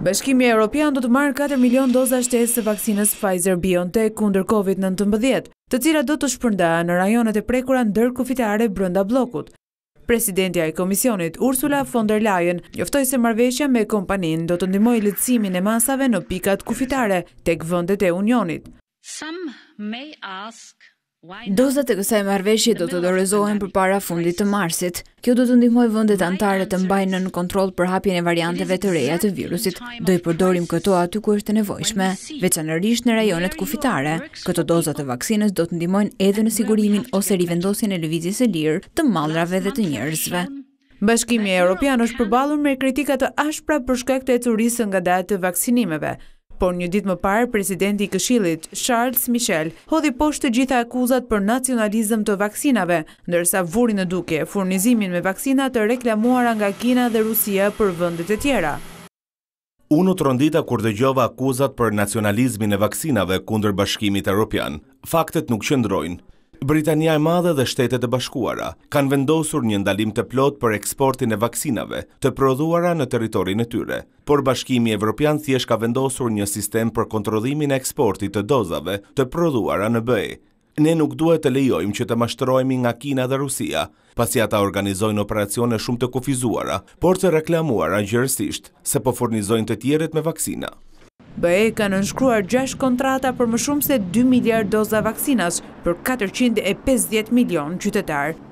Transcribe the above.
Bashkimi Europian do të marrë 4 milion doza shtesë të vaksinës Pfizer-BioNTech kunder Covid-19, të cira do të shpërnda në rajonet e prekura në dërë kufitare brënda blokut. Presidentja i Komisionit, Ursula von der Leyen, njoftoj se marveshja me kompanin do të ndimoj lëtsimin e masave në pikat kufitare të këvëndet e Unionit. Dozat e kësaj marveshje do të dorezohen për para fundit të marsit. Kjo do të ndihmoj vëndet antare të mbajnë në kontrol për hapjen e varianteve të reja të virusit. Do i përdorim këto aty ku është nevojshme, veçanërrisht në rajonet kufitare. Këto dozat e vaksinës do të ndihmojnë edhe në sigurimin ose rivendosjen e lëvizjes e lirë të mallrave dhe të njerëzve. Bashkimi Europian është përballur me kritika të ashpra për shkak të ecurisë nga data vaksinimeve por një dit më parë, presidenti i këshilit, Charles Michel, hodhi poshtë të gjitha akuzat për nacionalizm të vaksinave, nërsa vurin e duke, furnizimin me vaksinat të reklamuar nga Kina dhe Rusia për vëndet e tjera. Unu të rëndita kur të gjova akuzat për nacionalizmin e vaksinave kunder bashkimit Europian. Faktet nuk qëndrojnë. Britania e Madhe dhe Shtetet e Bashkuara kanë vendosur një ndalim të plot për eksportin e vaksinave të prodhuara në territorin e tyre, por Bashkimi Evropian thjesht ka vendosur një sistem për kontrollimin e eksportit të dozave të prodhuara në BE. Ne nuk duhet të lejojmë që të mashtrohemi nga Kina dhe Rusia, pasi ata organizojnë operacione shumë të kufizuara, por të reklamuara gjërësisht se po furnizojnë të tjerët me vaksina. BE ka nënshkruar 6 kontrata për më shumë se 2 miljard doza vakcinas për 450 milion qytetarë.